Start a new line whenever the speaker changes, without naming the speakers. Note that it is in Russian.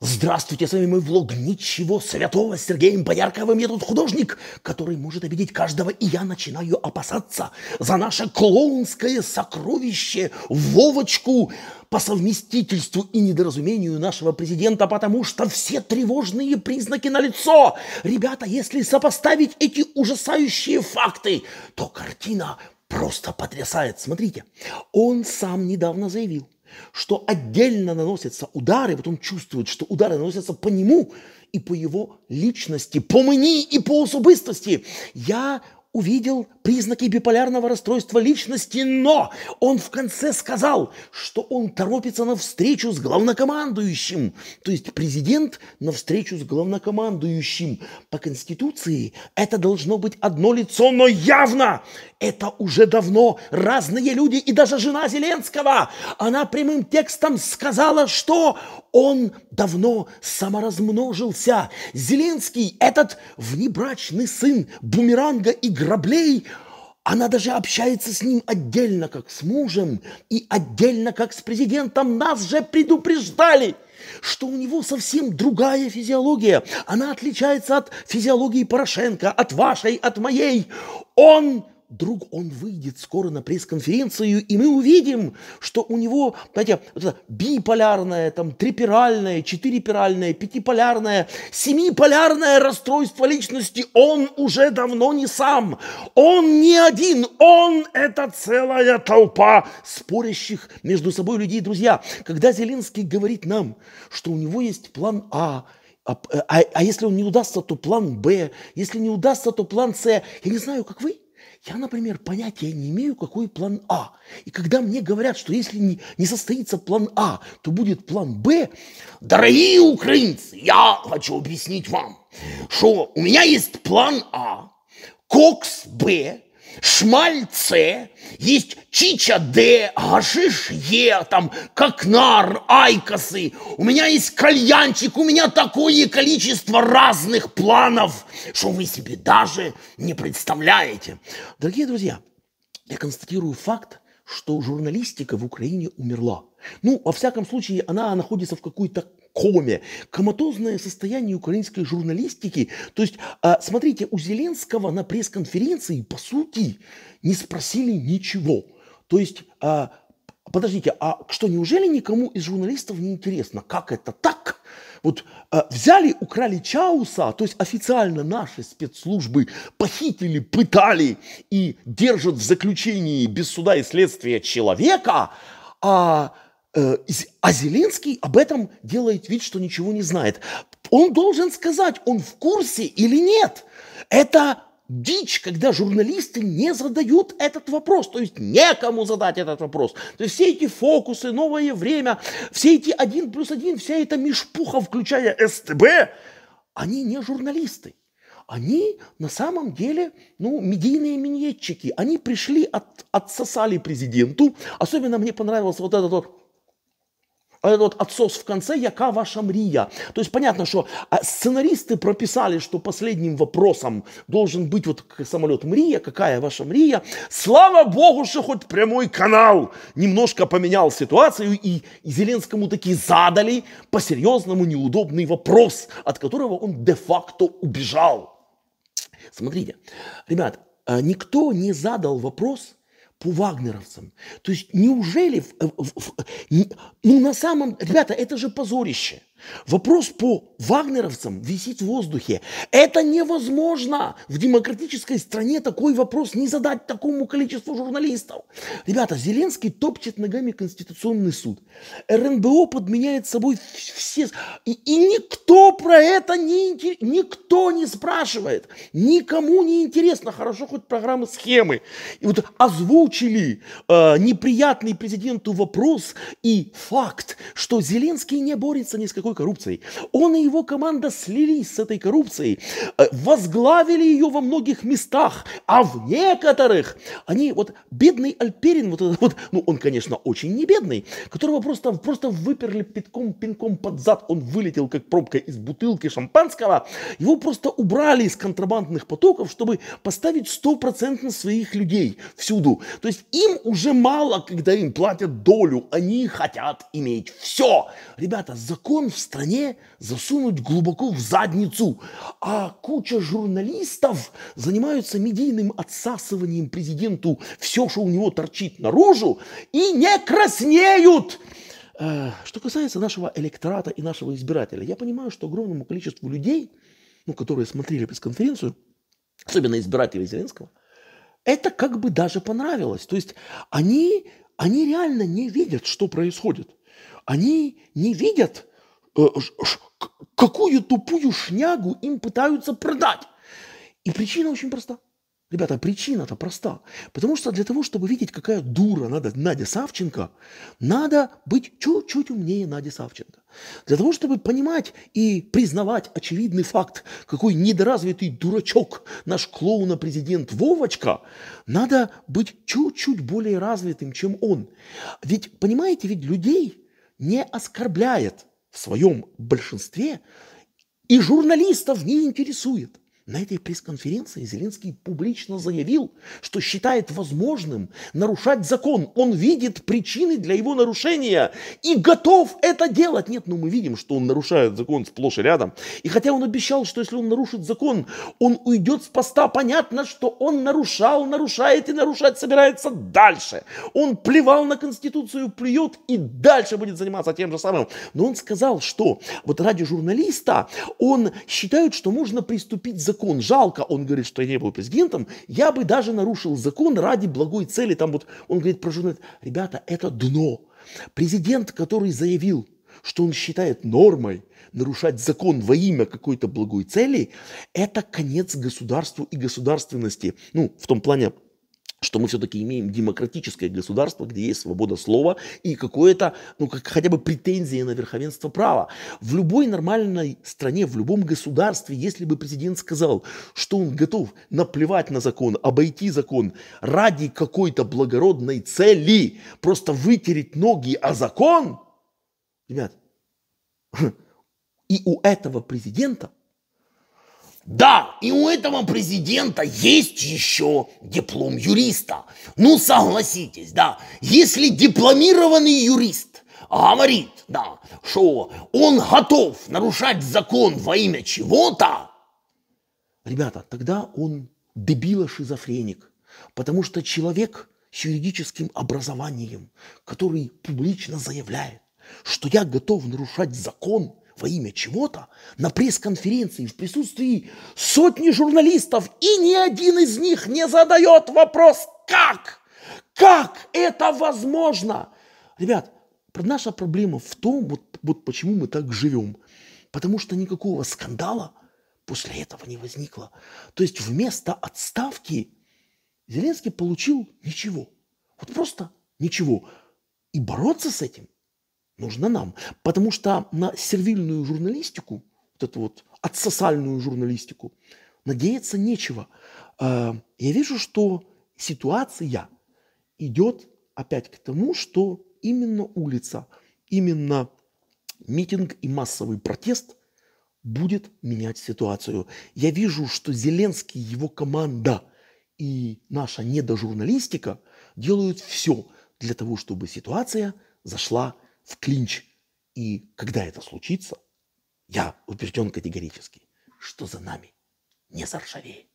Здравствуйте, с вами мой влог «Ничего святого» с Сергеем Боярковым. Я тут художник, который может обидеть каждого, и я начинаю опасаться за наше клоунское сокровище Вовочку по совместительству и недоразумению нашего президента, потому что все тревожные признаки на лицо. Ребята, если сопоставить эти ужасающие факты, то картина просто потрясает. Смотрите, он сам недавно заявил – что отдельно наносятся удары, вот он чувствует, что удары наносятся по нему и по его личности, по мне и по особистості. Я увидел признаки биполярного расстройства личности, но он в конце сказал, что он торопится на встречу с главнокомандующим. То есть президент на встречу с главнокомандующим. По Конституции это должно быть одно лицо, но явно это уже давно разные люди. И даже жена Зеленского, она прямым текстом сказала, что он давно саморазмножился. Зеленский, этот внебрачный сын бумеранга и граблей, она даже общается с ним отдельно, как с мужем, и отдельно, как с президентом. Нас же предупреждали, что у него совсем другая физиология. Она отличается от физиологии Порошенко, от вашей, от моей. Он вдруг он выйдет скоро на пресс-конференцию, и мы увидим, что у него, знаете, вот это биполярное, там, триполярное, четыреполярное, пятиполярное, семиполярное расстройство личности. Он уже давно не сам. Он не один. Он – это целая толпа спорящих между собой людей. Друзья, когда Зеленский говорит нам, что у него есть план А, а, а, а если он не удастся, то план Б, если не удастся, то план С. Я не знаю, как вы – я, например, понятия не имею, какой план А. И когда мне говорят, что если не, не состоится план А, то будет план Б, дорогие украинцы, я хочу объяснить вам, что у меня есть план А, кокс Б, Шмальце, есть Чича Д, Гашиш Е, там Кокнар, Айкосы. У меня есть кальянчик, у меня такое количество разных планов, что вы себе даже не представляете. Дорогие друзья, я констатирую факт, что журналистика в Украине умерла. Ну, во всяком случае, она находится в какой-то коме. Коматозное состояние украинской журналистики. То есть, а, смотрите, у Зеленского на пресс-конференции, по сути, не спросили ничего. То есть, а, подождите, а что, неужели никому из журналистов не интересно, как это так? Вот а, взяли, украли Чауса, то есть официально наши спецслужбы похитили, пытали и держат в заключении без суда и следствия человека, а Э, а Зеленский об этом делает вид, что ничего не знает. Он должен сказать, он в курсе или нет. Это дичь, когда журналисты не задают этот вопрос, то есть некому задать этот вопрос. То есть все эти фокусы, новое время, все эти один плюс один, вся эта мишпуха, включая СТБ, они не журналисты. Они на самом деле ну, медийные миньетчики. Они пришли, от, отсосали президенту. Особенно мне понравился вот этот вот а вот отсос в конце, яка ваша мрия. То есть понятно, что а, сценаристы прописали, что последним вопросом должен быть вот самолет мрия, какая ваша мрия. Слава богу, что хоть прямой канал немножко поменял ситуацию, и, и Зеленскому таки задали по-серьезному неудобный вопрос, от которого он де-факто убежал. Смотрите, ребят, а никто не задал вопрос – по вагнеровцам. То есть неужели, ну на самом, ребята, это же позорище. Вопрос по вагнеровцам висит в воздухе. Это невозможно. В демократической стране такой вопрос не задать такому количеству журналистов. Ребята, Зеленский топчет ногами Конституционный суд. РНБО подменяет собой все... И, и никто про это не, никто не спрашивает. Никому не интересно. Хорошо, хоть программы схемы. И вот озвучили э, неприятный президенту вопрос и факт, что Зеленский не борется ни с какой такой коррупцией. Он и его команда слились с этой коррупцией, э, возглавили ее во многих местах, а в некоторых они, вот бедный Альперин, вот этот вот, ну он, конечно, очень не бедный, которого просто, просто выперли пятком, пинком под зад, он вылетел как пробка из бутылки шампанского, его просто убрали из контрабандных потоков, чтобы поставить стопроцентно своих людей всюду. То есть им уже мало, когда им платят долю, они хотят иметь все. Ребята, закон в стране засунуть глубоко в задницу, а куча журналистов занимаются медийным отсасыванием президенту все, что у него торчит наружу, и не краснеют. Э, что касается нашего электората и нашего избирателя, я понимаю, что огромному количеству людей, ну, которые смотрели пресс-конференцию, особенно избиратели Зеленского, это как бы даже понравилось. То есть они, они реально не видят, что происходит. Они не видят, Э, какую тупую шнягу им пытаются продать. И причина очень проста. Ребята, а причина-то проста. Потому что для того, чтобы видеть, какая дура надо, Надя Савченко, надо быть чуть-чуть умнее Нади Савченко. Для того, чтобы понимать и признавать очевидный факт, какой недоразвитый дурачок наш клоуна-президент Вовочка, надо быть чуть-чуть более развитым, чем он. Ведь, понимаете, ведь людей не оскорбляет в своем большинстве и журналистов не интересует. На этой пресс-конференции Зеленский публично заявил, что считает возможным нарушать закон. Он видит причины для его нарушения и готов это делать. Нет, но ну мы видим, что он нарушает закон сплошь и рядом. И хотя он обещал, что если он нарушит закон, он уйдет с поста, понятно, что он нарушал, нарушает и нарушать собирается дальше. Он плевал на Конституцию, плюет и дальше будет заниматься тем же самым. Но он сказал, что вот ради журналиста он считает, что можно приступить к закону закон жалко, он говорит, что я не был президентом, я бы даже нарушил закон ради благой цели. Там вот он говорит про журналист, ребята, это дно. Президент, который заявил, что он считает нормой нарушать закон во имя какой-то благой цели, это конец государству и государственности. Ну, в том плане, что мы все-таки имеем демократическое государство, где есть свобода слова и какое-то, ну, как, хотя бы претензии на верховенство права. В любой нормальной стране, в любом государстве, если бы президент сказал, что он готов наплевать на закон, обойти закон ради какой-то благородной цели, просто вытереть ноги о закон, ребят, и у этого президента да, и у этого президента есть еще диплом юриста. Ну, согласитесь, да, если дипломированный юрист говорит, да, что он готов нарушать закон во имя чего-то, ребята, тогда он дебила-шизофреник, потому что человек с юридическим образованием, который публично заявляет, что я готов нарушать закон – во имя чего-то на пресс-конференции в присутствии сотни журналистов, и ни один из них не задает вопрос «Как? Как это возможно?» Ребят, наша проблема в том, вот, вот почему мы так живем. Потому что никакого скандала после этого не возникло. То есть вместо отставки Зеленский получил ничего. Вот просто ничего. И бороться с этим – нужно нам. Потому что на сервильную журналистику, вот эту вот отсосальную журналистику, надеяться нечего. А, я вижу, что ситуация идет опять к тому, что именно улица, именно митинг и массовый протест будет менять ситуацию. Я вижу, что Зеленский, его команда и наша недожурналистика делают все для того, чтобы ситуация зашла в клинч. И когда это случится, я убежден категорически, что за нами не заржавеет.